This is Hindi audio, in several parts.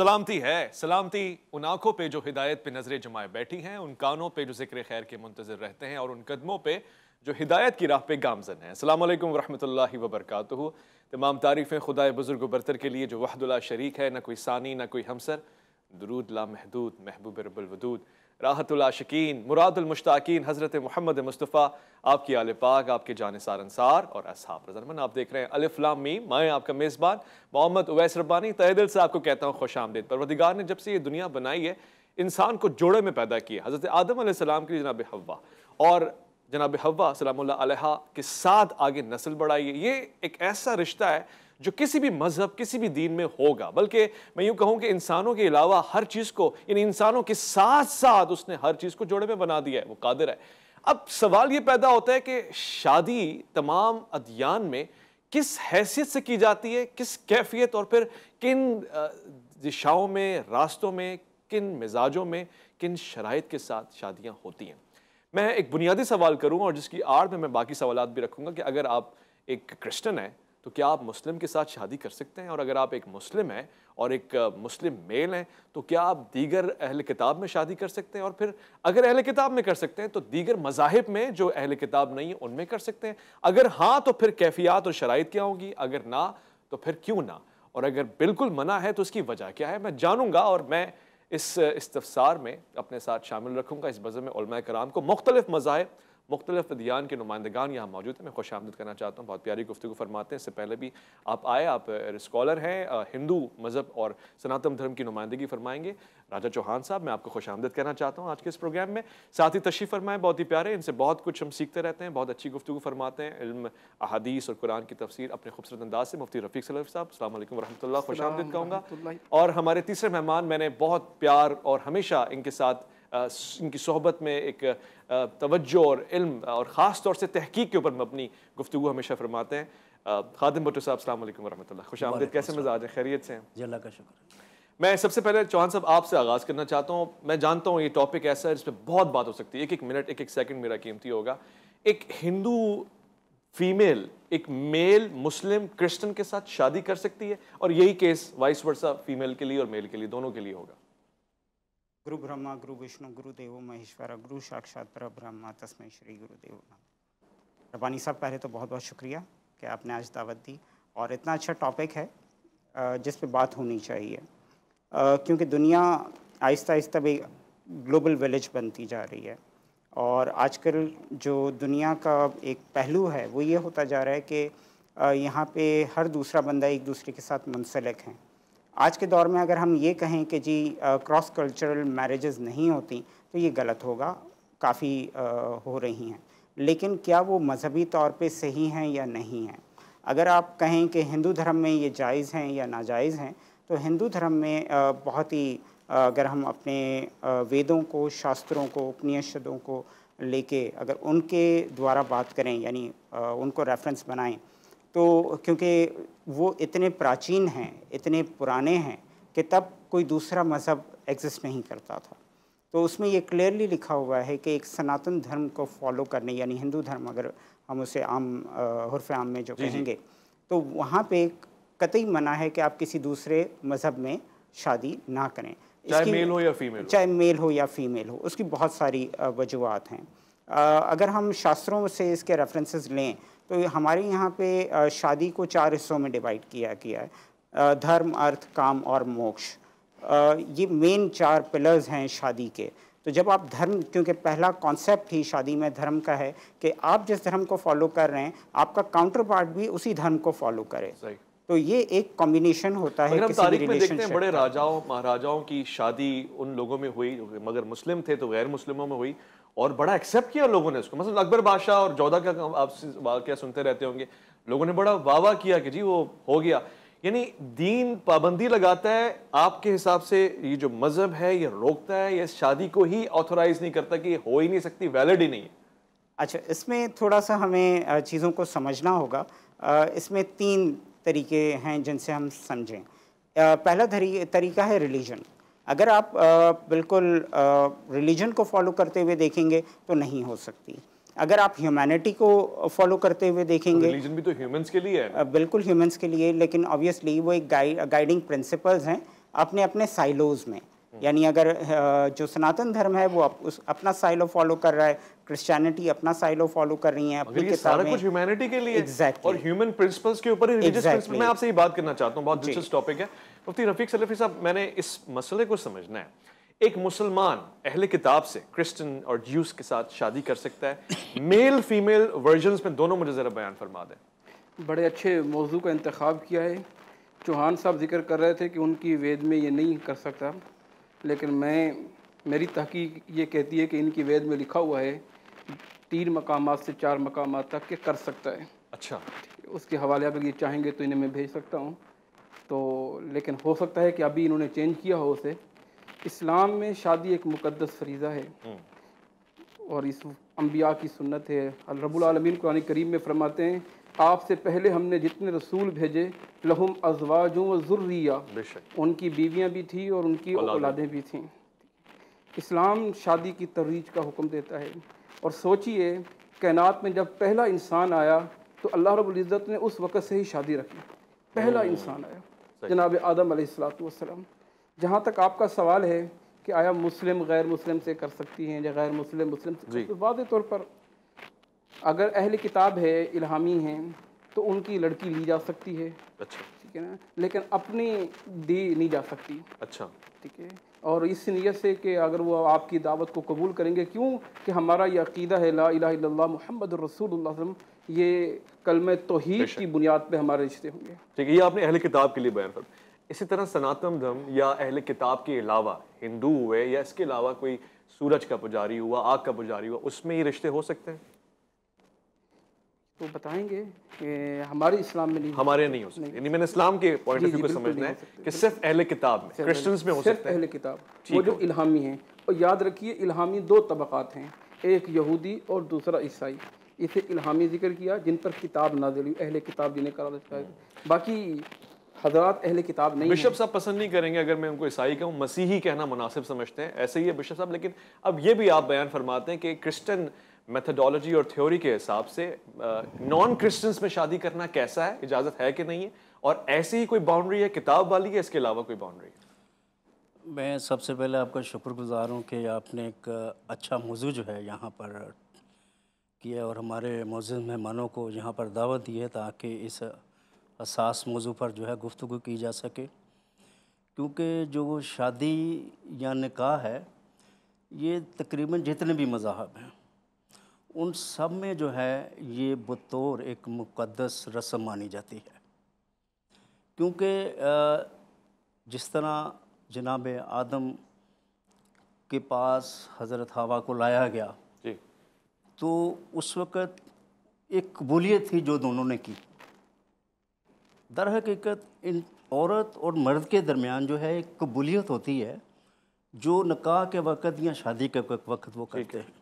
सलामती है सलामती उन आंखों पे जो हिदायत पे नजरें जमाए बैठी हैं उन कानों पे जो जिक्र खैर के मुंतजर रहते हैं और उन कदमों पे जो हिदायत की राह पे गामजन है अल्लाम वरहमल वबरकत तमाम तारीफ़ें खुदा बुज़ुर्ग बरतर के लिए जो वहदुल्ला शरीक है ना कोई सानी ना कोई हमसर दरूद ला महदूद महबूब रबुलवदूद मुरादुल मुश्ताकिन हज़रत मोहम्मद मुस्तफ़ा आपकी आल पाक आपके जानसार अनसार और असहाब रजरमन आप देख रहे हैं अलफ़लाम मी मैं आपका मेज़बान मोहम्मद उवैस रब्बानी तहदिल से आपको कहता हूँ खुश आमदेद परवदिगार ने जब से ये दुनिया बनाई है इंसान को जोड़े में पैदा किया हज़रत आदम सलाम के लिए जनाब हवा और जनाब हवा सलाम के साथ आगे नस्ल बढ़ाई है ये एक ऐसा रिश्ता है जो किसी भी मजहब किसी भी दीन में होगा बल्कि मैं यूँ कहूँ कि इंसानों के अलावा हर चीज़ को इन इंसानों के साथ साथ उसने हर चीज़ को जोड़े में बना दिया है वो कादिर है अब सवाल ये पैदा होता है कि शादी तमाम अध्ययन में किस हैसियत से की जाती है किस कैफियत और फिर किन दिशाओं में रास्तों में किन मिजाजों में किन शराइ के साथ शादियाँ होती हैं मैं एक बुनियादी सवाल करूँगा और जिसकी आड़ में मैं बाकी सवाल भी रखूँगा कि अगर आप एक क्रिश्चन हैं तो क्या आप मुस्लिम के साथ शादी कर सकते हैं और अगर आप एक मुस्लिम हैं और एक मुस्लिम मेल हैं तो क्या आप दीगर अहल किताब में शादी कर सकते हैं और फिर अगर अहल किताब में कर सकते हैं तो दीगर मजाहब में जो अहल किताब नहीं है उनमें कर सकते हैं अगर हाँ तो फिर कैफियात और शराइ क्या होंगी अगर ना तो फिर क्यों ना और अगर बिल्कुल मना है तो उसकी वजह क्या है मैं जानूंगा और मैं इस इस्तफसार में अपने साथ शामिल रखूंगा इस बज़म में कराम को मुख्तलिफ मज़ाहब मुख्तलिफ अदियान के नुमाइंदगान यहाँ मौजूद हैं मैं खुश आमद करना चाहता हूँ बहुत प्यारी गुफ्तु फरमाते हैं इससे पहले भी आप आए आप स्कॉलर हैं हिंदू मज़हब और सनातन धर्म की नुमाइंदगी फरमाएंगे राजा चौहान साहब मैं आपको खुश आमदद करना चाहता हूँ आज के इस प्रोग्राम में साथ ही तशीफ़ फरमाएँ बहुत ही प्यारे इनसे बहुत कुछ हम सीखते रहते हैं बहुत अच्छी गुफ्तु फरमाते हैं इल्म अहदीस और कुरान की तफसीर अपने खूबसूरत अंदाज से मुफ्ती रफ़ी सलफ साहब अल्लाम वरहमल खुश आमद कहूँगा और हमारे तीसरे मेहमान मैंने बहुत प्यार और हमेशा इनके साथ इनकी सोहबत में एक तवज्जो और इल्म और ख़ास तौर से तहकीक के ऊपर अपनी गुफ्तु हमेशा फरमाते हैं खादिम भट्टो साहब अल्लाम वरहमल खुश आमद कैसे मिजाज हैं खैरियत से हैं अल्लाह का शुक्र मैं सबसे पहले चौहान साहब आपसे आगाज़ करना चाहता हूँ मैं जानता हूँ ये टॉपिक ऐसा है जिस पर बहुत बात हो सकती है एक एक मिनट एक एक सेकंड मेरा कीमती होगा एक हिंदू फीमेल एक मेल मुस्लिम क्रिश्चियन के साथ शादी कर सकती है और यही केस वाइस वर्षा फीमेल के लिए और मेल के लिए दोनों के लिए होगा गुरु ब्रह्मा गुरु विष्णु गुरु देवो महेश्वर गुरु साक्षात पर ब्रह्मा तस्मय श्री गुरुदेव नाम रबानी साहब पहले तो बहुत बहुत शुक्रिया कि आपने आज दावत दी और इतना अच्छा टॉपिक है जिस पे बात होनी चाहिए क्योंकि दुनिया आहिस्ता आहिस्ता भी ग्लोबल विलेज बनती जा रही है और आजकल जो दुनिया का एक पहलू है वो ये होता जा रहा है कि यहाँ पे हर दूसरा बंदा एक दूसरे के साथ मुंसलिक हैं आज के दौर में अगर हम ये कहें कि जी क्रॉस कल्चरल मैरिजेस नहीं होती तो ये गलत होगा काफ़ी हो रही हैं लेकिन क्या वो मजहबी तौर पे सही हैं या नहीं हैं अगर आप कहें कि हिंदू धर्म में ये जायज़ हैं या नाजायज़ हैं तो हिंदू धर्म में बहुत ही अगर हम अपने वेदों को शास्त्रों को उपनिषदों को लेके अगर उनके द्वारा बात करें यानी उनको रेफरेंस बनाएं तो क्योंकि वो इतने प्राचीन हैं इतने पुराने हैं कि तब कोई दूसरा मज़हब एग्जिस्ट नहीं करता था तो उसमें ये क्लियरली लिखा हुआ है कि एक सनातन धर्म को फॉलो करने यानी हिंदू धर्म अगर हम उसे आम हरफ आम में जो कहेंगे तो वहाँ पे कतई मना है कि आप किसी दूसरे मज़हब में शादी ना करें चाहे मेल हो या फीमेल चाहे मेल हो या फीमेल हो उसकी बहुत सारी वजूहत हैं अगर हम शास्त्रों से इसके रेफरेंसेस लें तो हमारे यहाँ पे शादी को चार हिस्सों में डिवाइड किया गया है धर्म अर्थ काम और मोक्ष ये मेन चार पिलर्स हैं शादी के तो जब आप धर्म क्योंकि पहला कॉन्सेप्ट ही शादी में धर्म का है कि आप जिस धर्म को फॉलो कर रहे हैं आपका काउंटर पार्ट भी उसी धर्म को फॉलो करे तो ये एक कॉम्बिनेशन होता है किसी तारीख में देखते हैं बड़े राजाओं महाराजाओं की शादी उन लोगों में हुई मगर मुस्लिम थे तो गैर मुस्लिमों में हुई और बड़ा एक्सेप्ट किया लोगों ने उसको मतलब अकबर बादशाह और जौदा का आप वाक्य सुनते रहते होंगे लोगों ने बड़ा वाह किया कि जी वो हो गया यानी दीन पाबंदी लगाता है आपके हिसाब से ये जो मज़हब है ये रोकता है ये शादी को ही ऑथोराइज नहीं करता कि हो ही नहीं सकती वैलिड ही नहीं है अच्छा इसमें थोड़ा सा हमें चीज़ों को समझना होगा इसमें तीन तरीके हैं जिनसे हम समझें पहला तरीका है रिलीजन अगर आप बिल्कुल रिलीजन को फॉलो करते हुए देखेंगे तो नहीं हो सकती अगर आप ह्यूमैनिटी को फॉलो करते हुए तो देखेंगे रिलीजन तो भी तो ह्यूमंस के लिए है बिल्कुल ह्यूमंस के लिए लेकिन ऑब्वियसली वो एक गाइडिंग प्रिंसिपल्स हैं अपने अपने साइलोज में यानी अगर जो सनातन धर्म है वो उस अपना साइलो फॉलो कर रहा है क्रिश्चियनिटी अपना साइलो फॉलो कर रही है अपनी सारा कुछ ह्यूमैनिटी के लिए exactly. और ह्यूमन प्रिंसिपल्स के ऊपर exactly. मैं आपसे ये बात करना चाहता हूँ बहुत दिलचस्प टॉपिक है मुफ्ती रफीक सलफी साहब मैंने इस मसले को समझना है एक मुसलमान अहले किताब से क्रिश्चियन और ज्यूस के साथ शादी कर सकता है मेल फीमेल वर्जन में दोनों मुझे ज़रा बयान फरमा दें बड़े अच्छे मौजू का इंतख्या किया है चौहान साहब जिक्र कर रहे थे कि उनकी वेद में ये नहीं कर सकता लेकिन मैं मेरी तहकीक ये कहती है कि इनकी वेद में लिखा हुआ है तीन मकाम से चार मकाम तक के कर सकता है अच्छा उसके हवाले अगर ये चाहेंगे तो इन्हें मैं भेज सकता हूँ तो लेकिन हो सकता है कि अभी इन्होंने चेंज किया हो उसे इस्लाम में शादी एक मुकदस फरीज़ा है हम्म। और इस अम्बिया की सुन्नत है रबालमीन कुरान करीम में फरमाते हैं आपसे पहले हमने जितने रसूल भेजे लहुम अजवाजों व ज़ुर्रिया उनकी बीवियाँ भी थी और उनकी औलादें भी थीं इस्लाम शादी की तरवीज का हुक्म देता है और सोचिए कायनात में जब पहला इंसान आया तो अल्लाह रब्ज़त ने उस वक़्त से ही शादी रखी पहला हम्म। इंसान आया जनाब आदम अलैहिस्सलाम जहाँ तक आपका सवाल है कि आया मुस्लिम गैर मुस्लिम से कर सकती हैं या गैर मुस्लिम मुस्लिम से वाज तौर पर अगर अहल किताब है इलामी हैं तो उनकी लड़की ली जा सकती है अच्छा ठीक है ना लेकिन अपनी दी नहीं जा सकती अच्छा ठीक है और इस नीयत से कि अगर वो आपकी दावत को कबूल करेंगे क्यों कि हमारा ये अकीदा है ला इला मोहम्मद रसूल ये कलम तोहहीद की बुनियाद पे हमारे रिश्ते होंगे ठीक है ये आपने अहल किताब के लिए बयान कर इसी तरह सनातन धर्म या अहल किताब के अलावा हिंदू हुए या इसके अलावा कोई सूरज का पुजारी हुआ आग का पुजारी हुआ उसमें ये रिश्ते हो सकते हैं तो बताएंगे हमारे इस्लाम में नहीं हमारे नहीं हो सकते यानी मैंने इस्लाम के पॉइंट ऑफ व्यू को समझना है कि सिर्फ अहले किताब में क्रिश्चियंस में हो सकता है अहले किताब वो जो इल्हामी हैं और याद रखिए इल्हामी दो तबक़ात हैं एक यहूदी और दूसरा ईसाई इसे इल्हामी जिक्र किया जिन पर किताब नाजिल हुई अहले किताब जिन्हें करार दिया बाकी हजरत अहले किताब नहीं बिशप साहब पसंद नहीं करेंगे अगर मैं उनको ईसाई कहूँ मसीही कहना मुनासिब समझते हैं ऐसे ही है बिशप साहब लेकिन अब ये भी आप बयान फरमाते हैं कि क्रिश्चन मेथडोलॉजी और थ्योरी के हिसाब से नॉन क्रिश्चियंस में शादी करना कैसा है इजाज़त है कि नहीं है और ऐसी ही कोई बाउंड्री है किताब वाली है इसके अलावा कोई बाउंड्री है मैं सबसे पहले आपका शुक्रगुजार हूँ कि आपने एक अच्छा मौजू जो है यहाँ पर किया और हमारे मौजूद मेहमानों को यहाँ पर दावत दी है ताकि इस असास मौजू पर जो है गुफ्तु की जा सके क्योंकि जो शादी या निकाह है ये तकरीबन जितने भी मज़ाहब हैं उन सब में जो है ये बतौर एक मुकद्दस रस्म मानी जाती है क्योंकि जिस तरह जनाब आदम के पास हज़रत हवा को लाया गया जी। तो उस वक़्त एक कबूलियत थी जो दोनों ने की दर हकीकत इन औरत और मर्द के दरमियान जो है एक कबूलियत होती है जो निकाह के वक़्त या शादी के वक़्त वो करते हैं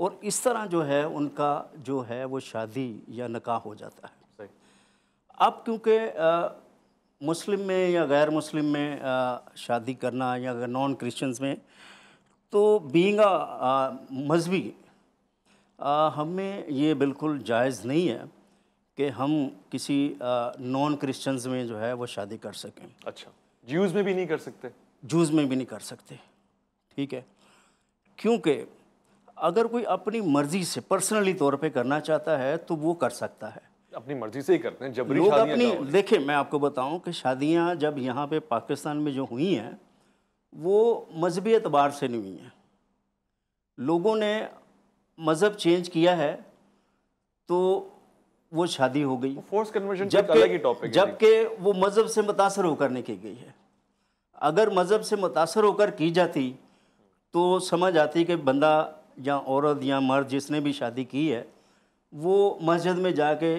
और इस तरह जो है उनका जो है वो शादी या निकाह हो जाता है अब क्योंकि मुस्लिम में या गैर मुस्लिम में आ, शादी करना या नॉन क्रिश्चियंस में तो बींग मजहबी हमें ये बिल्कुल जायज़ नहीं है कि हम किसी नॉन क्रिश्चियंस में जो है वो शादी कर सकें अच्छा जूज़ में भी नहीं कर सकते जूज़ में भी नहीं कर सकते ठीक है क्योंकि अगर कोई अपनी मर्जी से पर्सनली तौर पे करना चाहता है तो वो कर सकता है अपनी मर्जी से ही करते हैं जबरी लोग अपनी देखिए मैं आपको बताऊं कि शादियां जब यहाँ पे पाकिस्तान में जो हुई हैं वो मजहबी एतबार से नहीं हुई हैं लोगों ने मज़हब चेंज किया है तो वो शादी हो गई फोर्स तो कन्वर्जन जबकि जबकि वो मज़हब से मुतासर होकर नहीं की गई है अगर मज़हब से मुतासर होकर की जाती तो समझ आती कि बंदा या औरत या मर्द जिसने भी शादी की है वो मस्जिद में जाके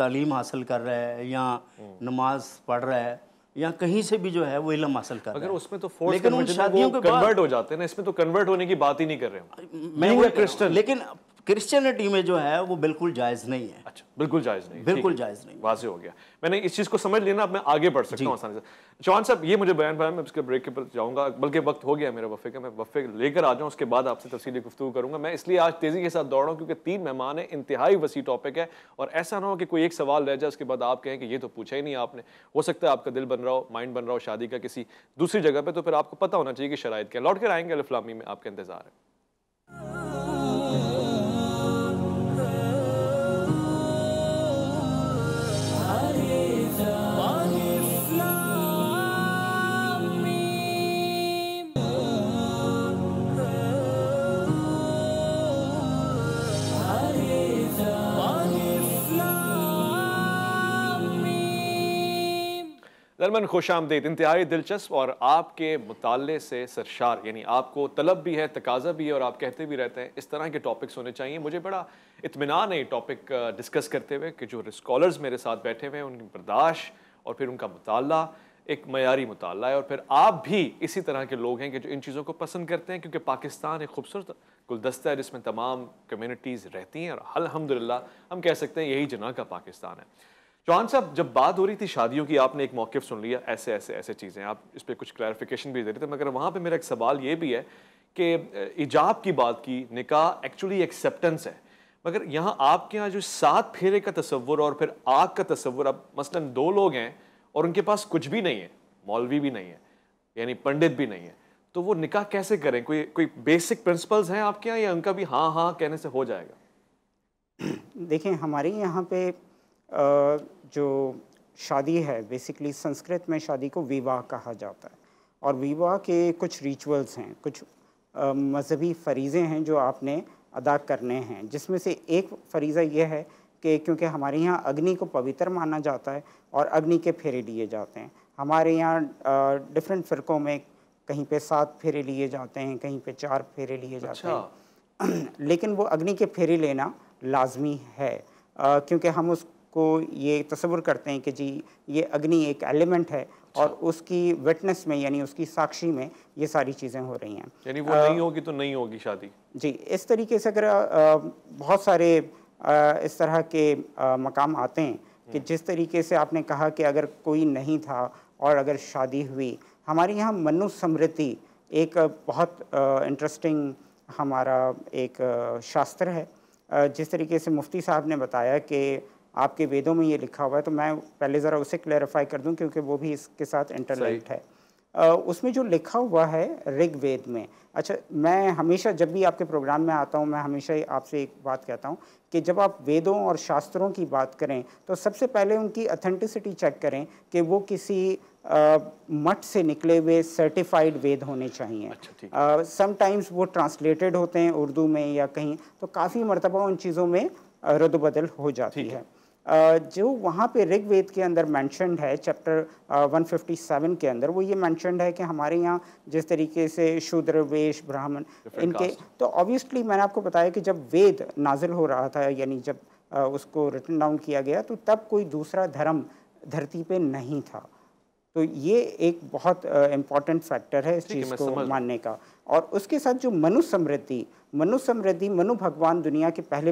तालीम हासिल कर रहा है या हम्म। नमाज पढ़ रहा है या कहीं से भी जो है वो इलम हासिल कर अगर उसमें तो फोर्स लेकिन उन शादियों के कन्वर्ट हो जाते हैं ना इसमें तो कन्वर्ट होने की बात ही नहीं कर रहे हैं मैं क्रिस्टन लेकिन क्रिश्चियनिटी में जो है वो बिल्कुल जायज़ नहीं है अच्छा बिल्कुल जायज़ नहीं बिल्कुल जायज़ नहीं वाजे हो गया मैंने इस चीज़ को समझ लेना अब मैं आगे बढ़ सकता हूँ आसानी से चौहान साहब ये मुझे बयान पाया मैं उसके ब्रेक के पर जाऊंगा बल्कि वक्त हो गया मेरे वफ़े का मैं वफ़े लेकर आ जाऊँ उसके बाद आपसे तफसीली गुफ्तु करूंगा मैं इसलिए आज तेज़ी के साथ दौड़ रहा हूँ क्योंकि तीन मेहमान है इंतहाई वसी टॉपिक है और ऐसा ना हो कि कोई एक सवाल रह जाए उसके बाद आप कहें कि ये तो पूछा ही नहीं आपने हो सकता है आपका दिल बन रहा हो माइंड बन रहा हो शादी का किसी दूसरी जगह पर तो फिर आपको पता होना चाहिए कि शराइ क्या लौट कर आएंगे अलफलामी में आपका इंतज़ार है दरमन खुश आमदीद इंतहाई दिलचस्प और आपके मुताले से सरशार यानी आपको तलब भी है तकाजा भी है और आप कहते भी रहते हैं इस तरह के टॉपिक्स होने चाहिए मुझे बड़ा इतमान है टॉपिक डिस्कस करते हुए कि जो स्कॉलर्स मेरे साथ बैठे हुए हैं उनकी बर्दाश्त और फिर उनका मुताल एक मैारी मुताल है और फिर आप भी इसी तरह के लोग हैं कि जो इन चीज़ों को पसंद करते हैं क्योंकि पाकिस्तान एक खूबसूरत गुलदस्ता है जिसमें तमाम कम्यूनिटीज़ रहती हैं और अलहमदिल्ला हम कह सकते हैं यही जना का पाकिस्तान है चौहान साहब जब बात हो रही थी शादियों की आपने एक मौक़ सुन लिया ऐसे ऐसे ऐसे चीज़ें आप इस पर कुछ क्लैरिफिकेशन भी दे रहे थे मगर वहाँ पर मेरा एक सवाल ये भी है कि ईजाब की बात की निकाह एक्चुअली एक्सेप्टेंस है मगर यहाँ आपके यहाँ जो सात फेरे का तस्वुर और फिर आग का तस्वुर अब मसलन दो लोग हैं और उनके पास कुछ भी नहीं है मौलवी भी नहीं है यानी पंडित भी नहीं है तो वो निकाह कैसे करें कोई कोई बेसिक प्रिंसिपल्स हैं आपके यहाँ या उनका भी हाँ हाँ कहने से हो जाएगा देखें हमारे यहाँ पे जो शादी है बेसिकली संस्कृत में शादी को विवाह कहा जाता है और विवाह के कुछ रिचुअल्स हैं कुछ मजहबी फरीज़े हैं जो आपने अदा करने हैं जिसमें से एक फरीज़ा यह है कि क्योंकि हमारे यहाँ अग्नि को पवित्र माना जाता है और अग्नि के फेरे लिए जाते हैं हमारे यहाँ डिफरेंट फ़िरक़ों में कहीं पे सात फेरे लिए जाते हैं कहीं पे चार फेरे लिए जाते अच्छा। हैं लेकिन वो अग्नि के फेरे लेना लाजमी है क्योंकि हम उस को ये तस्वुर करते हैं कि जी ये अग्नि एक एलिमेंट है अच्छा। और उसकी विटनेस में यानी उसकी साक्षी में ये सारी चीज़ें हो रही हैं यानी वो आ, नहीं होगी तो नहीं होगी शादी जी इस तरीके से अगर बहुत सारे आ, इस तरह के आ, मकाम आते हैं कि हम्म। जिस तरीके से आपने कहा कि अगर कोई नहीं था और अगर शादी हुई हमारे यहाँ मनु समृद्धि एक बहुत इंटरेस्टिंग हमारा एक शास्त्र है जिस तरीके से मुफ्ती साहब ने बताया कि आपके वेदों में ये लिखा हुआ है तो मैं पहले ज़रा उसे क्लैरिफाई कर दूं क्योंकि वो भी इसके साथ इंटरनेट है उसमें जो लिखा हुआ है ऋग्वेद में अच्छा मैं हमेशा जब भी आपके प्रोग्राम में आता हूँ मैं हमेशा ही आपसे एक बात कहता हूँ कि जब आप वेदों और शास्त्रों की बात करें तो सबसे पहले उनकी अथेंटिसिटी चेक करें कि वो किसी मठ से निकले हुए सर्टिफाइड वेद होने चाहिए समटाइम्स अच्छा, वो ट्रांसलेटेड होते हैं उर्दू में या कहीं तो काफ़ी मरतबा उन चीज़ों में रद्द बदल हो जाती है जो वहाँ पे ऋग्वेद के अंदर मैंशनड है चैप्टर 157 के अंदर वो ये मैंशनड है कि हमारे यहाँ जिस तरीके से शूद्र वेश ब्राह्मण इनके तो ऑब्वियसली मैंने आपको बताया कि जब वेद नाजिल हो रहा था यानी जब उसको रिटर्न डाउन किया गया तो तब कोई दूसरा धर्म धरती पे नहीं था तो ये एक बहुत इम्पॉर्टेंट फैक्टर है इस चीज़ को मानने का और उसके साथ जो मनु समृद्धि मनु समृद्धि मनु भगवान दुनिया के पहले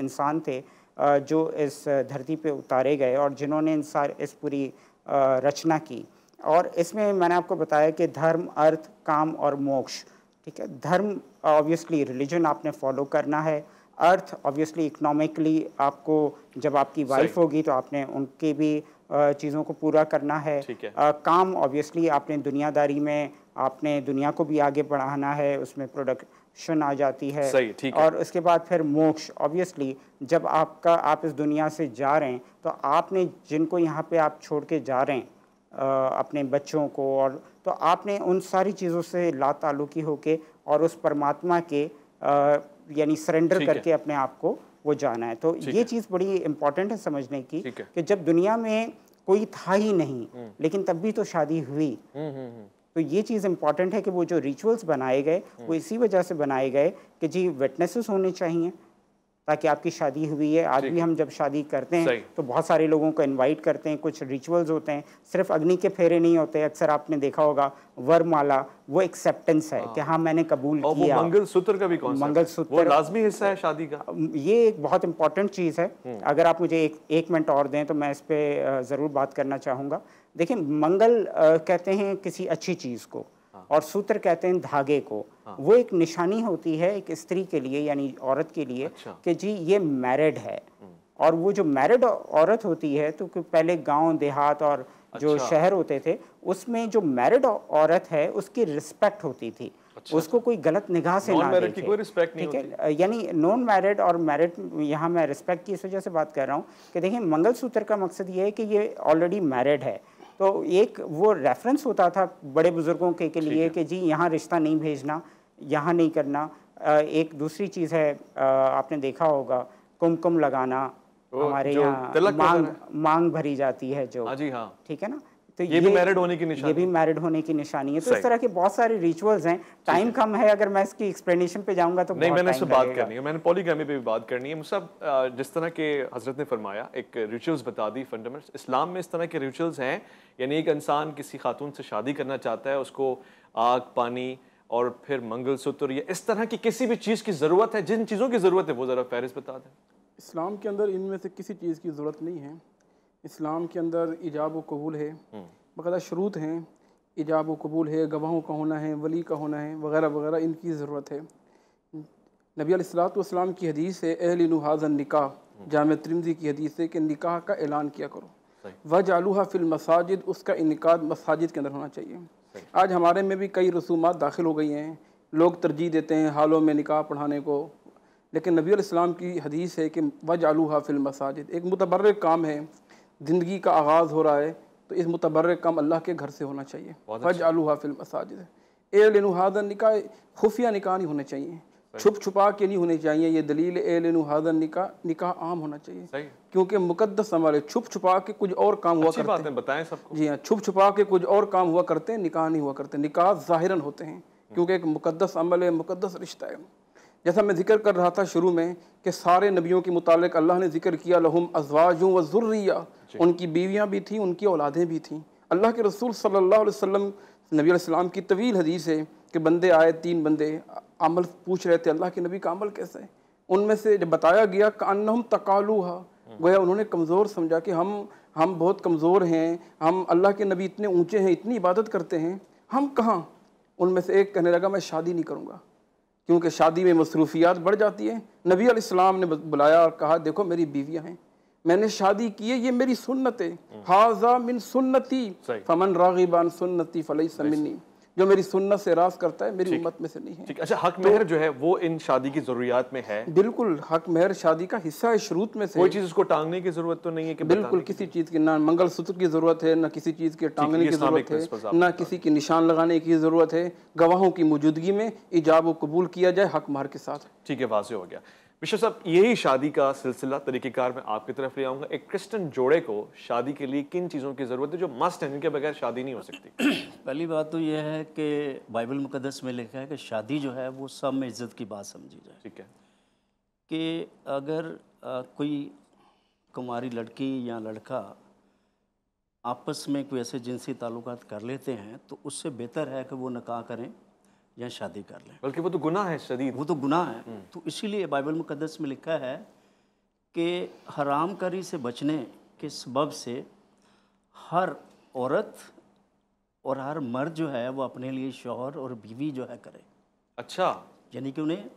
इंसान थे जो इस धरती पे उतारे गए और जिन्होंने इन सार इस पूरी रचना की और इसमें मैंने आपको बताया कि धर्म अर्थ काम और मोक्ष ठीक है धर्म ऑब्वियसली रिलीजन आपने फॉलो करना है अर्थ ऑब्वियसली इकोनॉमिकली आपको जब आपकी वाइफ होगी तो आपने उनके भी चीज़ों को पूरा करना है, है। आ, काम ऑब्वियसली आपने दुनियादारी में आपने दुनिया को भी आगे बढ़ाना है उसमें प्रोडक्शन आ जाती है सही ठीक और उसके बाद फिर मोक्ष ऑब्वियसली जब आपका आप इस दुनिया से जा रहे हैं तो आपने जिनको यहाँ पे आप छोड़ के जा रहे हैं आ, अपने बच्चों को और तो आपने उन सारी चीज़ों से लातालुकी होके और उस परमात्मा के यानी सरेंडर करके अपने आप को वो जाना है तो ये चीज़ बड़ी इम्पॉर्टेंट है समझने की कि जब दुनिया में कोई था ही नहीं हम्म। लेकिन तब भी तो शादी हुई हम्म, हम्म, तो ये चीज़ इंपॉर्टेंट है कि वो जो रिचुअल्स बनाए गए वो हम्म। इसी वजह से बनाए गए कि जी विटनेसेस होने चाहिए ताकि आपकी शादी हुई है आज भी हम जब शादी करते हैं तो बहुत सारे लोगों को इनवाइट करते हैं कुछ रिचुअल्स होते हैं सिर्फ अग्नि के फेरे नहीं होते अक्सर आपने देखा होगा वरमाला वो एक्सेप्टेंस है हाँ। कि हाँ मैंने कबूल और किया मंगल सूत्र का भी कौन मंगल सूत्र लाजमी हिस्सा है शादी का ये एक बहुत इंपॉर्टेंट चीज़ है हम्म। अगर आप मुझे एक एक मिनट और दें तो मैं इस पर ज़रूर बात करना चाहूँगा देखिए मंगल आ, कहते हैं किसी अच्छी चीज़ को हाँ। और सूत्र कहते हैं धागे को हाँ। वो एक निशानी होती है एक स्त्री के लिए यानी औरत के लिए अच्छा। कि जी ये मैरिड है हम्म। और वो जो मैरिड औरत होती है तो पहले गांव देहात और जो अच्छा। शहर होते थे उसमें जो मैरिड औरत है उसकी रिस्पेक्ट होती थी अच्छा। उसको कोई गलत निगाह से ना देखे ठीक है यानी नॉन मैरिड और मैरिड यहाँ मैं रिस्पेक्ट की इस वजह से बात कर रहा हूँ कि देखिए सूत्र का मकसद ये है कि ये ऑलरेडी मैरिड है तो एक वो रेफरेंस होता था बड़े बुज़ुर्गों के, के लिए कि जी यहाँ रिश्ता नहीं भेजना यहाँ नहीं करना एक दूसरी चीज़ है आपने देखा होगा कुमकुम लगाना हमारे यहाँ मांग मांग भरी जाती है जो हाँ जी हाँ ठीक है ना तो ये, ये भी मैरिड होने की निशानी ये भी मैरिड होने की निशानी है तो इस तरह के बहुत सारे रिचुअल्स हैं टाइम कम है अगर मैं इसकी एक्सप्लेनेशन पे जाऊंगा तो नहीं मैंने बात करनी है मैंने पॉलीग्रामी पे भी बात करनी है मुसाब जिस तरह के हजरत ने फरमाया एक रिचुअल्स बता दी फंडामेंट्स इस्लाम में इस तरह के रिचुअल्स हैं यानी एक इंसान किसी खातून से शादी करना चाहता है उसको आग पानी और फिर मंगलसूत्र या इस तरह की किसी भी चीज़ की ज़रूरत है जिन चीज़ों की ज़रूरत है वो ज़रा फहरिस्त बता दें इस्लाम के अंदर इनमें से किसी चीज़ की ज़रूरत नहीं है इस्लाम के अंदर ईजाब कबूल है हम्म। बकायदा शरूत हैं ईजाब कबूल है गवाहों का होना है वली का होना है वगैरह वगैरह इनकी ज़रूरत है नबी अलैहिस्सलाम की हदीस है अहलिन हाजन निकाह हम्म। जाम त्रिमजी की हदीस है कि निकाह का ऐलान किया करो वह जालूहा फिल मसाजिद उसका इनका मसाजिद के अंदर होना चाहिए आज हमारे में भी कई रसूमात दाखिल हो गई हैं लोग तरजीह देते हैं हालों में निकाह पढ़ाने को लेकिन नबी अलैहिस्सलाम की हदीस है कि वह जालूहा फिल मसाजिद एक मुतबरक काम है ज़िंदगी का आगाज़ हो रहा है तो इस मुतबर काम अल्लाह के घर से होना चाहिए फज आलूहा अच्छा। फिल्म मसाजिद निका खुफिया निका नहीं होने चाहिए छुप छुपा के नहीं होने चाहिए ये दलील एल नहादन निका निका आम होना चाहिए क्योंकि मुकदस हमारे छुप छुपा के कुछ और काम हुआ करते हैं बताएं सबको जी हाँ छुप छुपा के कुछ और काम हुआ करते हैं निका नहीं हुआ करते निका ज़ाहिरन होते हैं क्योंकि एक मुकदस अमल है मुकदस रिश्ता है जैसा मैं जिक्र कर रहा था शुरू में कि सारे नबियों के मुतालिक अल्लाह ने जिक्र किया लहम अजवाजों व ज़ुर्रिया उनकी बीवियाँ भी थीं उनकी औलादें भी थीं अल्लाह के रसूल सल्लल्लाहु अलैहि वसल्लम नबी सलाम की तवील हदीस है कि बंदे आए तीन बंदे अमल पूछ रहे थे अल्लाह के नबी का अमल कैसे है उनमें से जब बताया गया तकालू हा गोया उन्होंने कमज़ोर समझा कि हम हम बहुत कमज़ोर हैं हम अल्लाह के नबी इतने ऊँचे हैं इतनी इबादत करते हैं हम कहाँ उनमें से एक कहने लगा मैं शादी नहीं करूँगा क्योंकि शादी में मसरूफियात बढ़ जाती है नबी अलैहिस्सलाम ने बुलाया और कहा देखो मेरी बीवियाँ हैं मैंने शादी की है ये मेरी सुन्नत है हाजा मिन सुन्नति फमन रागिबान सुन्नति फलई समिनी जो मेरी सुन्नत से रास करता है मेरी उम्मत में से नहीं है अच्छा हक तो मेहर तो, जो है वो इन शादी की जरूरियात में है बिल्कुल हक मेहर शादी का हिस्सा है शुरू में से कोई चीज उसको टांगने की जरूरत तो नहीं है कि बिल्कुल किसी चीज की ना मंगल सूत्र की जरूरत है ना किसी चीज के टांगने की जरूरत है ना किसी की निशान लगाने की जरूरत है गवाहों की मौजूदगी में ईजाब कबूल किया जाए हक मेहर के साथ ठीक है वाजे हो गया विश्व साहब यही शादी का सिलसिला तरीक़ेकार मैं आपकी तरफ ले आऊँगा एक क्रिस्टन जोड़े को शादी के लिए किन चीज़ों की ज़रूरत है जो मस्ट है जिनके बगैर शादी नहीं हो सकती पहली बात तो यह है कि बाइबल मुकदस में लिखा है कि शादी जो है वो सब में इज़्ज़त की बात समझी जाए ठीक है कि अगर आ, कोई कुमारी लड़की या लड़का आपस में कोई ऐसे जिनसी ताल्लुक कर लेते हैं तो उससे बेहतर है कि वो निकाह करें या शादी कर लें बल्कि वो तो गुनाह है शदीद वो तो गुनाह है हम्म। तो इसीलिए बाइबल मुकदस में लिखा है कि हराम करी से बचने के सबब से हर औरत और हर मर्द जो है वो अपने लिए शोहर और बीवी जो है करे अच्छा यानी कि उन्हें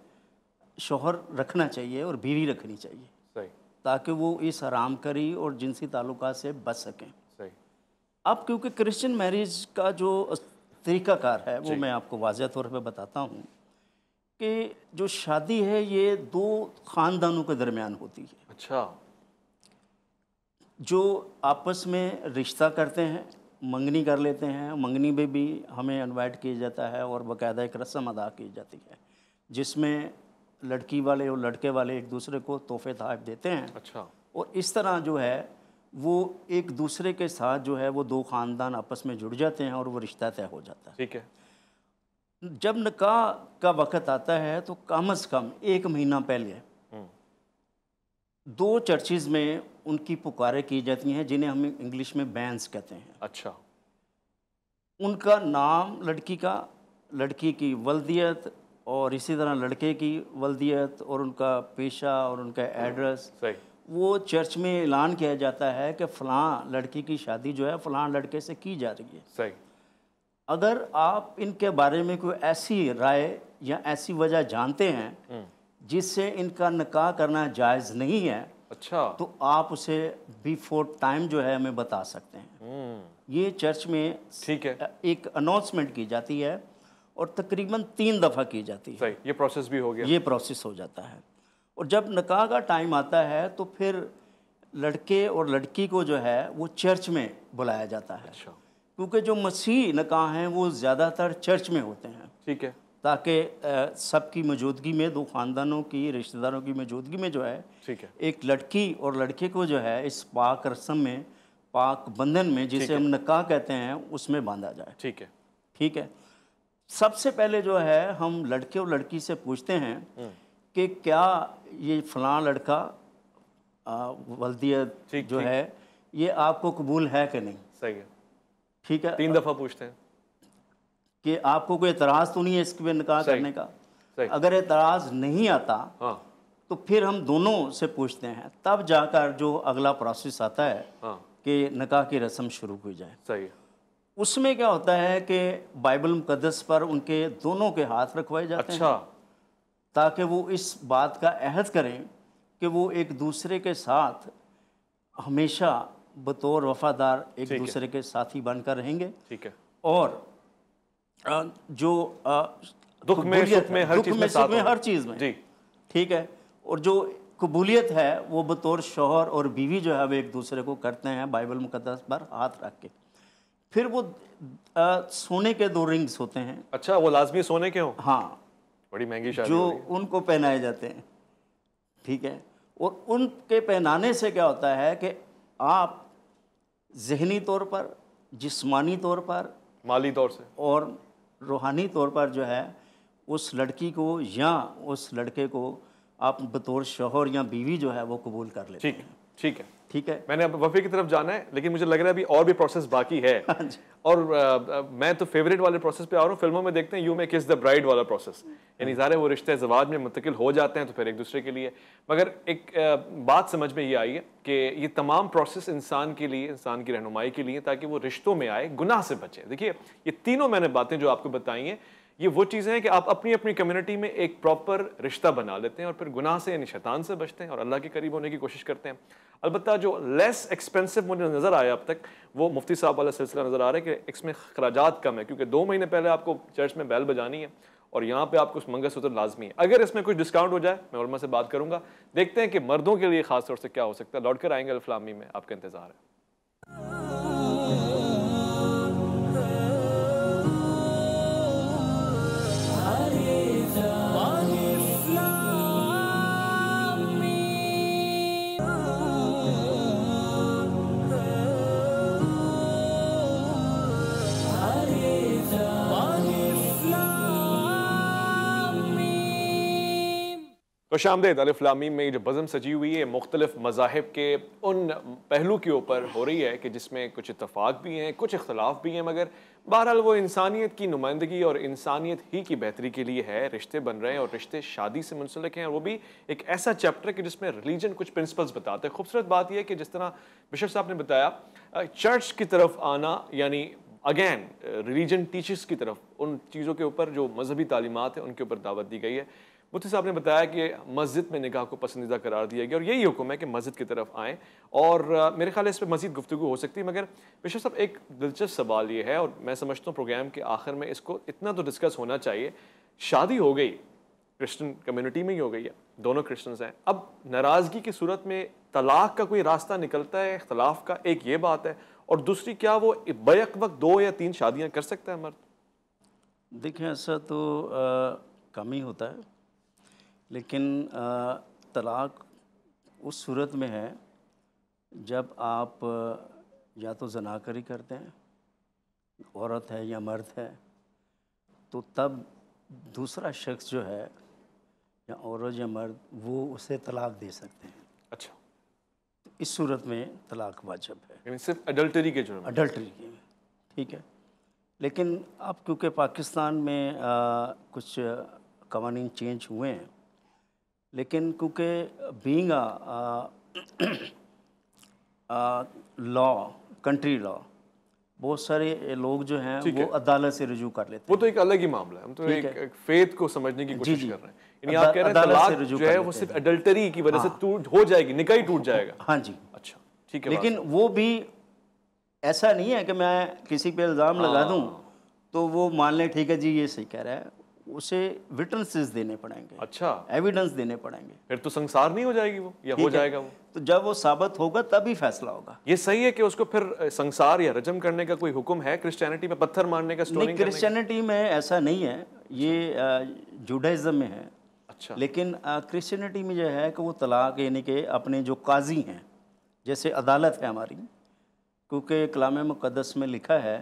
शोहर रखना चाहिए और बीवी रखनी चाहिए सही ताकि वो इस हराम करी और जिनसी ताल्लुक से बच सकें सही अब क्योंकि क्रिश्चियन मैरिज का जो तरीक़ाकार है वो मैं आपको वाजह तौर पर बताता हूँ कि जो शादी है ये दो ख़ानदानों के दरमियान होती है अच्छा जो आपस में रिश्ता करते हैं मंगनी कर लेते हैं मंगनी में भी हमें इनवाइट किया जाता है और बाकायदा एक रस्म अदा की जाती है जिसमें लड़की वाले और लड़के वाले एक दूसरे को तोहफे तहफ देते हैं अच्छा और इस तरह जो है वो एक दूसरे के साथ जो है वो दो ख़ानदान आपस में जुड़ जाते हैं और वो रिश्ता तय हो जाता है ठीक है जब निकाह का वक़्त आता है तो कम अज़ कम एक महीना पहले हम्म। दो चर्चेज़ में उनकी पुकारें की जाती हैं जिन्हें हम इंग्लिश में बैंस कहते हैं अच्छा उनका नाम लड़की का लड़की की वल्दियत और इसी तरह लड़के की वल्दियत और उनका पेशा और उनका हम्म। एड्रेस वो चर्च में ऐलान किया जाता है कि फलां लड़की की शादी जो है फ़लां लड़के से की जा रही है सही अगर आप इनके बारे में कोई ऐसी राय या ऐसी वजह जानते हैं हम्म। जिससे इनका निकाह करना जायज़ नहीं है अच्छा तो आप उसे बिफोर टाइम जो है हमें बता सकते हैं हम्म। ये चर्च में ठीक है एक अनाउंसमेंट की जाती है और तकरीबन तीन दफ़ा की जाती है सही ये प्रोसेस भी हो गया ये प्रोसेस हो जाता है और जब निकाह का टाइम आता है तो फिर लड़के और लड़की को जो है वो चर्च में बुलाया जाता है अच्छा। क्योंकि जो मसीह निकाह हैं वो ज़्यादातर चर्च में होते हैं ठीक है ताकि सबकी मौजूदगी में दो ख़ानदानों की रिश्तेदारों की मौजूदगी में जो है ठीक है एक लड़की और लड़के को जो है इस पाक रस्म में पाक बंधन में जिसे हम निकाह कहते हैं उसमें बांधा जाए ठीक है ठीक है सबसे पहले जो है हम लड़के और लड़की से पूछते हैं हम्म। कि क्या ये फलां लड़का वल्दियत जो है ये आपको कबूल है कि नहीं सही है ठीक है तीन दफ़ा पूछते हैं कि आपको कोई एतराज़ तो नहीं है इसके निकाह करने का अगर एतराज़ नहीं आता हाँ। तो फिर हम दोनों से पूछते हैं तब जाकर जो अगला प्रोसेस आता है हाँ। कि निकाह की रस्म शुरू हो जाए सही है उसमें क्या होता है कि बाइबल मुकदस पर उनके दोनों के हाथ रखवाए जाते अच्छा। हैं ताकि वो इस बात का अहद करें कि वो एक दूसरे के साथ हमेशा बतौर वफादार एक दूसरे के साथी बनकर रहेंगे ठीक है और जो दुख में सुख में हर चीज़ में साथ में हर चीज़ में जी ठीक है और जो कबूलियत है वो बतौर शोहर और बीवी जो है वो एक दूसरे को करते हैं बाइबल मुकदस पर हाथ रख के फिर वो आ, सोने के दो रिंग्स होते हैं अच्छा वो लाजमी सोने के हो हाँ बड़ी महंगी शादी जो उनको पहनाए जाते हैं ठीक है और उनके पहनाने से क्या होता है कि आप जहनी तौर पर जिस्मानी तौर पर माली तौर से और रूहानी तौर पर जो है उस लड़की को या उस लड़के को आप बतौर शोहर या बीवी जो है वो कबूल कर लेते ठीक है ठीक है ठीक है मैंने अब वफे की तरफ जाना है लेकिन मुझे लग रहा है अभी और भी प्रोसेस बाकी है हाँ और आ, आ, मैं तो फेवरेट वाले प्रोसेस पे आ रहा हूँ फिल्मों में देखते हैं you make is the bride वाला प्रोसेस यानी हाँ। सारे वो रिश्ते जवाब में मुंतकिल हो जाते हैं तो फिर एक दूसरे के लिए मगर एक आ, बात समझ में ये आई है कि ये तमाम प्रोसेस इंसान के लिए इंसान की रहनुमाई के लिए ताकि वो रिश्तों में आए गुनाह से बचे देखिए ये तीनों मैंने बातें जो आपको बताई हैं ये वो चीज़ें हैं कि आप अपनी अपनी कम्युनिटी में एक प्रॉपर रिश्ता बना लेते हैं और फिर गुनाह से यानी शैतान से बचते हैं और अल्लाह के करीब होने की कोशिश करते हैं अलबत्त जो लेस एक्सपेंसिव मुझे नज़र आया अब तक वो मुफ्ती साहब वाला सिलसिला नज़र आ रहा है कि इसमें खराजात कम है क्योंकि दो महीने पहले आपको चर्च में बैल बजानी है और यहाँ पर आपको मंगलसूत्र लाजमी है अगर इसमें कुछ डिस्काउंट हो जाए मैं उलमा से बात करूँगा देखते हैं कि मर्दों के लिए खास तौर से क्या हो सकता है लौट कर आएंगे अल्फलामी में आपका इंतज़ार है खुश तो आमदेद में जो बज़म सजी हुई है मुख्तलिफ मजाहब के उन पहलू के ऊपर हो रही है कि जिसमें कुछ इतफाक़ भी हैं कुछ इख्तलाफ भी हैं मगर बहरहाल वो इंसानियत की नुमाइंदगी और इंसानियत ही की बेहतरी के लिए है रिश्ते बन रहे हैं और रिश्ते शादी से मुंसलिक हैं और वो भी एक ऐसा चैप्टर कि जिसमें रिलीजन कुछ प्रिंसिपल्स बताते हैं खूबसूरत बात यह है कि जिस तरह बिशप साहब ने बताया चर्च की तरफ आना यानी अगेन रिलीजन टीचर्स की तरफ उन चीज़ों के ऊपर जो मजहबी तालीमत है उनके ऊपर दावत दी गई है मुफ्ती साहब ने बताया कि मस्जिद में निगाह को पसंदीदा करार दिया गया और यही हुक्म है कि मस्जिद की तरफ आएँ और मेरे ख्याल इस पर मजीद गुफ्तु हो सकती है मगर पेशा साहब एक दिलचस्प सवाल ये है और मैं समझता हूँ प्रोग्राम के आखिर में इसको इतना तो डिस्कस होना चाहिए शादी हो गई क्रिश्चन कम्युनिटी में ही हो गई है दोनों क्रिश्चन हैं अब नाराज़गी की सूरत में तलाक का कोई रास्ता निकलता है इख्तलाफ का एक ये बात है और दूसरी क्या वो बैक वक्त दो या तीन शादियाँ कर सकता है मर्द देखें ऐसा तो आ, कम ही होता है लेकिन तलाक़ उस सूरत में है जब आप या तो जनाकारी करते हैं औरत है या मर्द है तो तब दूसरा शख्स जो है या औरत या मर्द वो उसे तलाक दे सकते हैं अच्छा तो इस सूरत में तलाक वाजब है सिर्फ अडल्टरी के जो अडल्टरी के ठीक है लेकिन अब क्योंकि पाकिस्तान में आ, कुछ कवानीन चेंज हुए हैं लेकिन क्योंकि बींग लॉ कंट्री लॉ बहुत सारे लोग जो हैं वो अदालत से रजू कर लेते हैं वो तो एक अलग ही मामला है हम तो एक, एक फेथ को समझने की कोशिश कर रहे हैं यानी आप कह रहे हैं तलाक जो है वो सिर्फ एडल्टरी की वजह से हाँ। टूट हो जाएगी निकाह ही टूट जाएगा हाँ जी अच्छा ठीक है लेकिन वो भी ऐसा नहीं है कि मैं किसी पे इल्ज़ाम लगा हाँ। दूं तो वो मान लें ठीक है जी ये सही कह रहा है उसे विटनेसेस देने पड़ेंगे अच्छा एविडेंस देने पड़ेंगे फिर तो संसार नहीं हो जाएगी वो या हो जाएगा वो तो जब वो साबित होगा तभी फैसला होगा ये सही है कि उसको फिर संसार या रजम करने का कोई हुक्म है क्रिश्चियनिटी में पत्थर मारने का स्टोनिंग क्रिश्चियनिटी में ऐसा नहीं है ये जुडाइज्म में है अच्छा लेकिन क्रिश्चियनिटी में जो है कि वो तलाक यानी कि अपने जो काजी हैं जैसे अदालत है हमारी क्योंकि कलाम मुकदस में लिखा है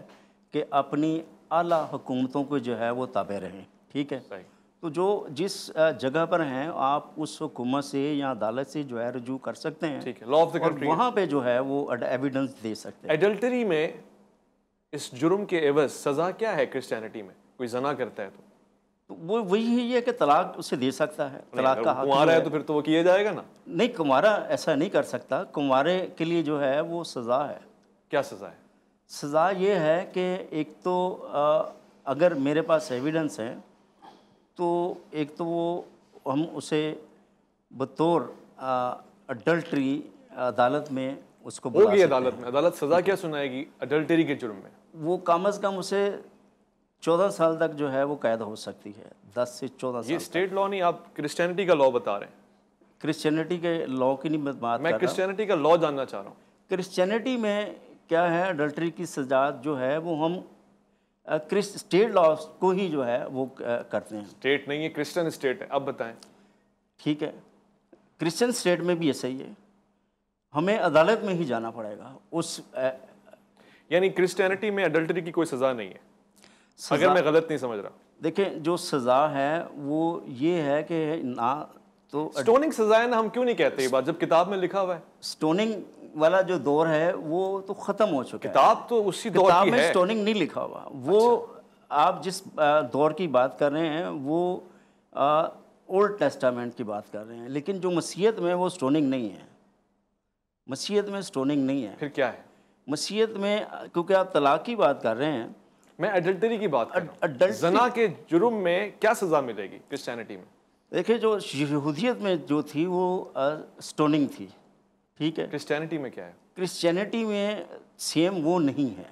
कि अपनी आला हुकूमतों को जो है वो ताबे रहें ठीक है तो जो जिस जगह पर हैं आप उस हुकूमत से या अदालत से जो है रजू कर सकते हैं ठीक है लॉ ऑफ द कंट्री वहाँ पे जो है वो एविडेंस दे सकते हैं एडल्टरी में इस जुर्म के एवज सज़ा क्या है क्रिस्टानिटी में कोई जना करता है तो तो वो वही है कि तलाक उसे दे सकता है तलाक का कुंवारा है तो फिर तो वो किया जाएगा ना नहीं कुमारा ऐसा नहीं कर सकता कुमारे के लिए जो है वो सज़ा है क्या सज़ा है सज़ा ये है कि एक तो आ, अगर मेरे पास एविडेंस है तो एक तो वो हम उसे बतौर अडल्ट्री अदालत में उसको होगी अदालत में अदालत सज़ा क्या सुनाएगी अडल्ट्री के जुर्म में वो कम अज़ कम उसे चौदह साल तक जो है वो कैद हो सकती है दस से चौदह ये स्टेट लॉ नहीं आप क्रिश्चियनिटी का लॉ बता रहे हैं क्रिश्चियनिटी के लॉ की नहीं बात मैं क्रिश्चियनिटी का लॉ जानना चाह रहा हूँ क्रिश्चियनिटी में क्या है अडल्ट्री की सजा जो है वो हम स्टेट लॉस को ही जो है वो करते हैं स्टेट नहीं है क्रिश्चियन स्टेट है अब बताएं ठीक है क्रिश्चियन स्टेट में भी ऐसा ही है हमें अदालत में ही जाना पड़ेगा उस यानी क्रिश्चियनिटी में अडल्ट्री की कोई सज़ा नहीं है सजा, अगर मैं गलत नहीं समझ रहा देखें जो सज़ा है वो ये है कि ना तो स्टोनिंग सज़ा है ना हम क्यों नहीं कहते ये बात जब किताब में लिखा हुआ है स्टोनिंग वाला जो दौर है वो तो खत्म हो चुका किताब तो उसी दौर किताब की में है। स्टोनिंग नहीं लिखा हुआ वो अच्छा। आप जिस दौर की बात कर रहे हैं वो ओल्ड टेस्टामेंट की बात कर रहे हैं लेकिन जो मसीहत में वो स्टोनिंग नहीं है मसीहत में स्टोनिंग नहीं है फिर क्या है मसीहत में क्योंकि आप तलाक की बात कर रहे हैं मैं अडल्टरी की बात जना के जुर्म में क्या सज़ा मिलेगी क्रिश्चियनिटी में देखिए जो यहूदियत में जो थी वो स्टोनिंग थी ठीक है क्रिश्चियनिटी में क्या है क्रिश्चियनिटी में सेम वो नहीं है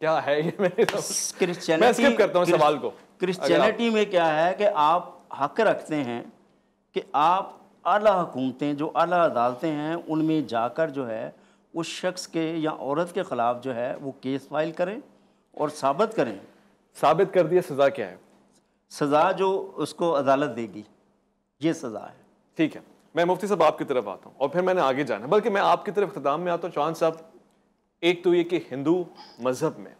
क्या है ये स्किप करता हूँ सवाल को क्रिश्चियनिटी में क्या है कि आप हक रखते हैं कि आप अला हुकूमतें जो अला अदालतें हैं उनमें जाकर जो है उस शख्स के या औरत के ख़िलाफ़ जो है वो केस फाइल करें और साबित करें साबित कर दिया सज़ा क्या है सज़ा जो उसको अदालत देगी ये सज़ा है ठीक है मैं मुफ्ती साहब आपकी तरफ आता हूँ और फिर मैंने आगे जाना बल्कि मैं आपकी तरफ अख्ताम में आता हूँ चौहान साहब एक तो ये कि हिंदू मजहब में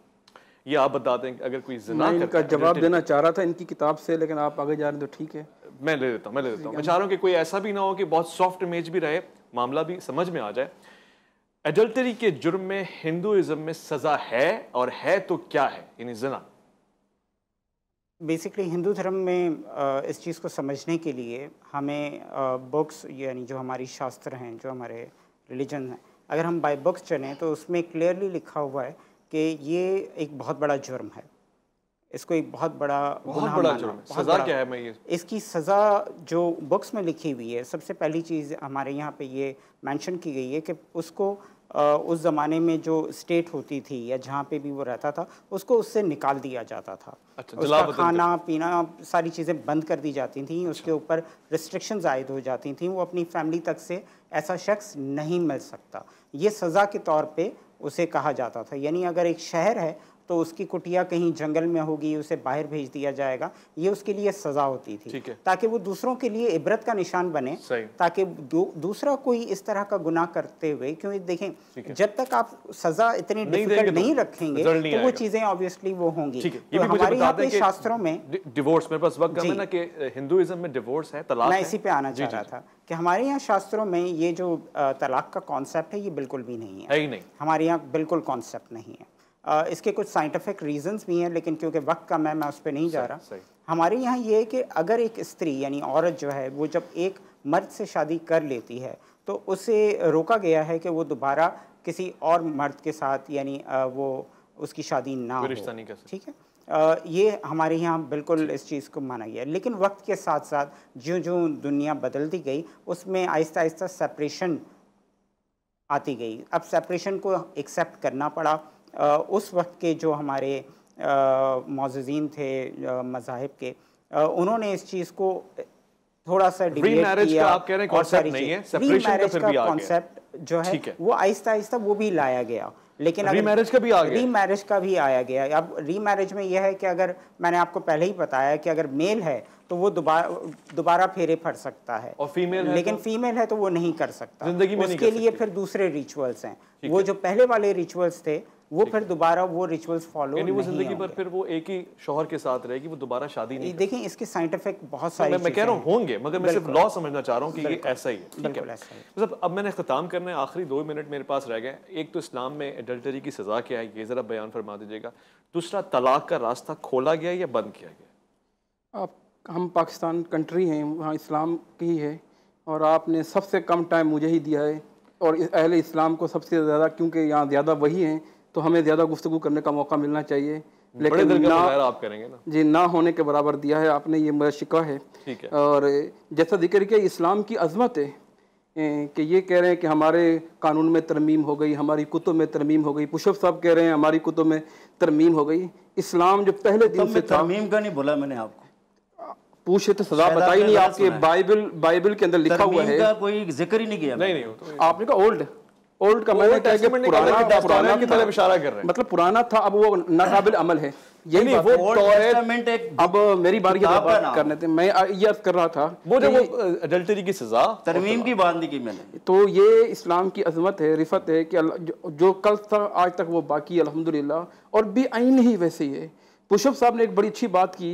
ये आप बता दें अगर कोई जना जवाब देना चाह रहा था इनकी किताब से लेकिन आप आगे जा रहे हैं तो ठीक है मैं ले देता हूँ मैं ले देता हूँ मैं चाह रहा हूँ कि कोई ऐसा भी ना हो कि बहुत सॉफ्ट इमेज भी रहे मामला भी समझ में आ जाए एडल्टरी के जुर्म में हिंदुज़म में सज़ा है और है तो क्या है यानी जना बेसिकली हिंदू धर्म में इस चीज़ को समझने के लिए हमें बुक्स यानी जो हमारी शास्त्र हैं जो हमारे रिलीजन हैं अगर हम बाय बुक्स चलें तो उसमें क्लियरली लिखा हुआ है कि ये एक बहुत बड़ा जुर्म है इसको एक बहुत बड़ा बहुत बड़ा जुर्म सजा बड़ा, क्या है मैं ये इसकी सज़ा जो बुक्स में लिखी हुई है सबसे पहली चीज़ हमारे यहाँ पे ये मेंशन की गई है कि उसको उस ज़माने में जो स्टेट होती थी या जहाँ पे भी वो रहता था उसको उससे निकाल दिया जाता था अच्छा, उसका खाना पीना सारी चीज़ें बंद कर दी जाती थी अच्छा। उसके ऊपर रिस्ट्रिक्शन आयद हो जाती थी वो अपनी फैमिली तक से ऐसा शख्स नहीं मिल सकता ये सज़ा के तौर पर उसे कहा जाता था यानी अगर एक शहर है तो उसकी कुटिया कहीं जंगल में होगी उसे बाहर भेज दिया जाएगा ये उसके लिए सजा होती थी ताकि वो दूसरों के लिए इबरत का निशान बने ताकि दूसरा कोई इस तरह का गुनाह करते हुए क्योंकि देखें जब तक आप सजा इतनी डिफिकल्ट तो नहीं रखेंगे तो वो चीजें ऑब्वियसली वो होंगी तो हमारे यहाँ पे शास्त्रों में डिवोर्स मेरे पास वक्त है ना कि हिंदुइज्म में डिवोर्स है तलाक मैं इसी पे आना चाह रहा था कि हमारे यहाँ शास्त्रों में ये जो तलाक का कॉन्सेप्ट है ये बिल्कुल भी नहीं है नहीं हमारे यहाँ बिल्कुल कॉन्सेप्ट नहीं है इसके कुछ साइंटिफिक रीजंस भी हैं लेकिन क्योंकि वक्त कम है मैं उस पर नहीं जा रहा हमारे यहाँ ये है कि अगर एक स्त्री यानी औरत जो है वो जब एक मर्द से शादी कर लेती है तो उसे रोका गया है कि वो दोबारा किसी और मर्द के साथ यानी वो उसकी शादी ना ठीक है ये हमारे यहाँ बिल्कुल इस चीज़ को माना गया लेकिन वक्त के साथ साथ जो जो दुनिया बदलती गई उसमें आहिस्ता आहिस्ता सेपरेशन आती गई अब सेपरेशन को एक्सेप्ट करना पड़ा उस वक्त के जो हमारे मोजीन थे मजाहब के उन्होंने इस चीज़ को थोड़ा सा किया आप कह रहे हैं कॉन्सेप्ट है है वो आहिस्ता आहिस्ता वो भी लाया गया लेकिन री मैरिज का भी आ गया री मैरिज का भी आया गया अब री मैरिज में यह है कि अगर मैंने आपको पहले ही बताया कि अगर मेल है तो वो दोबारा दोबारा फेरे फट सकता है और फीमेल है लेकिन तो? फीमेल है तो वो नहीं कर सकता जिंदगी में उसके लिए फिर दूसरे रिचुअल्स हैं वो जो पहले वाले रिचुअल्स थे वो फिर दोबारा वो रिचुअल्स फॉलो नहीं वो जिंदगी भर फिर वो एक ही शोहर के साथ रहेगी वो दोबारा शादी नहीं देखें इसके साइड इफेक्ट बहुत सारे मैं कह रहा हूँ होंगे मगर मैं सिर्फ लॉ समझना चाह रहा हूँ कि ये ऐसा ही है ठीक है मतलब अब मैंने ख़त्म करना है आखिरी दो मिनट मेरे पास रह गए एक तो इस्लाम में एडल्टरी की सज़ा क्या है ये ज़रा बयान फरमा दीजिएगा दूसरा तलाक का रास्ता खोला गया या बंद किया गया आप हम पाकिस्तान कंट्री हैं वहाँ इस्लाम की है और आपने सबसे कम टाइम मुझे ही दिया है और अहल इस्लाम को सबसे ज़्यादा क्योंकि यहाँ ज़्यादा वही हैं तो हमें ज़्यादा गुफ्तु करने का मौका मिलना चाहिए लेकिन ना आप करेंगे ना जी ना होने के बराबर दिया है आपने ये मेरा शिका है ठीक है और जैसा जिक्र किया इस्लाम की अजमत है कि ये कह रहे हैं कि हमारे कानून में तरमीम हो गई हमारी कुतुब में तरमीम हो गई पुशअप साहब कह रहे हैं हमारी कुतुब में तरमीम हो गई इस्लाम जो पहले दिन से तरमीम का नहीं बोला मैंने आपको पूछे तो सजा बताई नहीं आपके बाइबल बाइबल के अंदर लिखा हुआ है कोई जिक्र ही नहीं किया तो- आपने कहा ओल्ड ओल्ड का मैंने क्या पुराना पुराना की तरफ इशारा कर रहे हैं मतलब पुराना था अब वो नाकाबिल अमल है यही वो टेस्टामेंट तो एक अब मेरी बारी बात करने थे मैं ये अर्थ कर रहा था वो जो वो अडल्टरी की सजा तरमीम तो की बात नहीं की मैंने तो ये इस्लाम की अजमत है रिफत है कि जो कल था आज तक वो बाकी अल्हम्दुलिल्लाह और भी आईन ही वैसे ही है पुशअप साहब ने एक बड़ी अच्छी बात की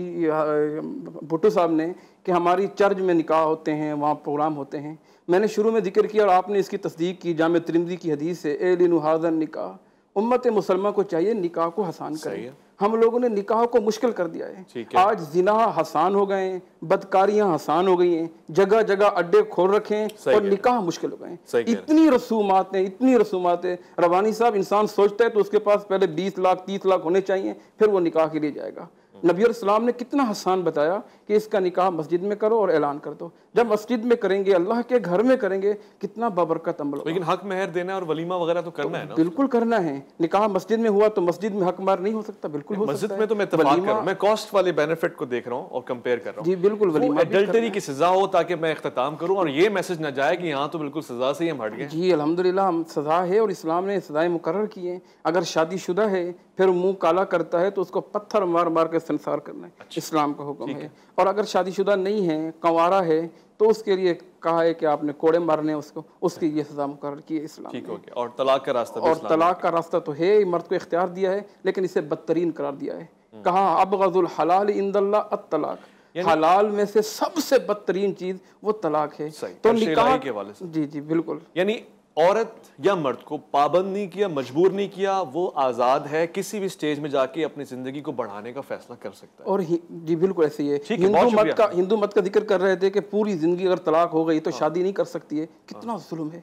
भुट्टो साहब ने कि हमारी चर्च में निकाह होते हैं वहाँ प्रोग्राम होते हैं मैंने शुरू में जिक्र किया और आपने इसकी तस्दीक की जाम त्रिमदी की हदीस से एलिन हाजन निकाह उम्मत मुसलमा को चाहिए निकाह को हसान करें हम लोगों ने निकाह को मुश्किल कर दिया है आज जिना हसान हो गए बदकारियां हसान हो गई हैं जगह जगह अड्डे खोल रखे हैं और निकाह मुश्किल हो गए इतनी रसूमात हैं इतनी रसूमात हैं रवानी साहब इंसान सोचता है तो उसके पास पहले बीस लाख तीस लाख होने चाहिए फिर वो निकाह के लिए जाएगा हम्म। नबी सलाम ने कितना हसान बताया कि इसका निकाह मस्जिद में करो और ऐलान कर दो जब मस्जिद में करेंगे अल्लाह के घर में करेंगे कितना बबरकत अमल लेकिन हक मेहर देना और वलीमा वगैरह तो करना तो है ना बिल्कुल करना है निकाह मस्जिद में हुआ तो मस्जिद में हक मार नहीं हो सकता बिल्कुल हो मस्जिद में तो मैं वलीमा... मैं कॉस्ट वाले बेनिफिट को देख रहा हूँ और कंपेयर कर रहा हूँ जी बिल्कुल वलीमा एडल्टरी की सजा हो ताकि मैं अख्ताम करूँ और ये मैसेज ना जाए कि यहाँ तो बिल्कुल सजा से ही हम हट गए जी अलहमदिल्ला हम सजा है और इस्लाम ने सजाएं मुकर किए हैं अगर शादीशुदा है फिर मुंह काला करता है तो उसको पत्थर मार मार के संसार करना है अच्छा। इस्लाम का हुक्म है और अगर शादीशुदा नहीं है कंवारा है तो उसके लिए कहा है कि आपने कोड़े मारने उसको उसकी ये सजा मुकर की इस्लाम ठीक हो गया और तलाक का रास्ता और तलाक का रास्ता तो है मर्द को इख्तियार दिया है लेकिन इसे बदतरीन करार दिया है हम्म। कहा अब गजुल हलाल इंदल्ला तलाक हलाल में से सबसे बदतरीन चीज वो तलाक है तो निकाह के वाले से जी जी बिल्कुल यानी औरत या मर्द को पाबंद नहीं किया मजबूर नहीं किया वो आज़ाद है किसी भी स्टेज में जाके अपनी ज़िंदगी को बढ़ाने का फैसला कर सकता है और जी बिल्कुल ऐसे ही है हिंदू मत का हिंदू मत का जिक्र कर रहे थे कि पूरी ज़िंदगी अगर तलाक हो गई तो हाँ। शादी नहीं कर सकती है हाँ। कितना जुल्म है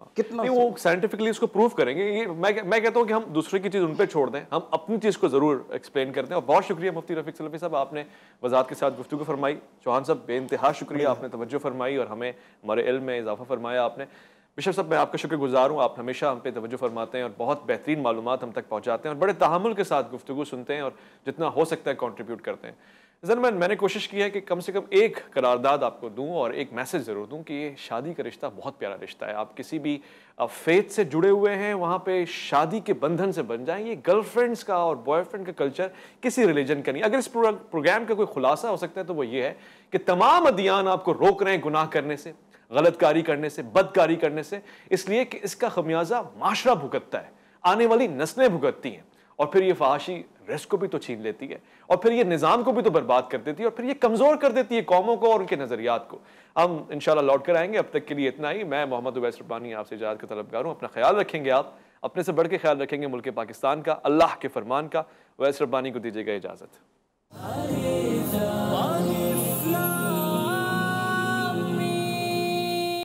हाँ। कितना नहीं, वो साइंटिफिकली इसको प्रूव करेंगे ये मैं मैं कहता हूँ कि हम दूसरे की चीज़ उन पर छोड़ दें हम अपनी चीज़ को ज़रूर एक्सप्लेन करते हैं और बहुत शुक्रिया मुफ्ती रफीक सलफी साहब आपने वजात के साथ गुफ्तु फरमाई चौहान साहब बेानतहा शुक्रिया आपने तवज्जो फरमाई और हमें हमारे इल्म में इजाफा फरमाया आपने बिशप साहब मैं आपका शुक्रगुजार हूँ आप हमेशा हम पे तवज्जो फरमाते हैं और बहुत बेहतरीन मालूम हम तक पहुँचाते हैं और बड़े तहमुल के साथ गुफ्तु सुनते हैं और जितना हो सकता है कॉन्ट्रीब्यूट करते हैं मैन मैंने कोशिश की है कि कम से कम एक करारदाद आपको दूँ और एक मैसेज ज़रूर दूँ कि ये शादी का रिश्ता बहुत प्यारा रिश्ता है आप किसी भी फेथ से जुड़े हुए हैं वहाँ पर शादी के बंधन से बन जाएँ ये गर्लफ्रेंड्स का और बॉयफ्रेंड का कल्चर किसी रिलीजन का नहीं अगर इस प्रोग्राम का कोई खुलासा हो सकता है तो वो ये है कि तमाम अदियान आपको रोक रहे हैं गुनाह करने से गलतकारी करने से बदकारी करने से इसलिए कि इसका खमियाजा माशरा भुगतता है आने वाली नस्लें भुगतती हैं और फिर ये फहाशी रिस्क को भी तो छीन लेती है और फिर ये निज़ाम को भी तो बर्बाद कर देती है और फिर ये कमज़ोर कर देती है कौमों को और उनके नज़रियात को हम इंशाल्लाह लौट कर आएंगे अब तक के लिए इतना ही मैं मोहम्मद उवैस रबानी आपसे इजाज़त का तलबगार हूँ अपना ख्याल रखेंगे आप अपने से बढ़ के ख्याल रखेंगे मुल्क पाकिस्तान का अल्लाह के फरमान का वैस रब्बानी को दीजिएगा इजाज़त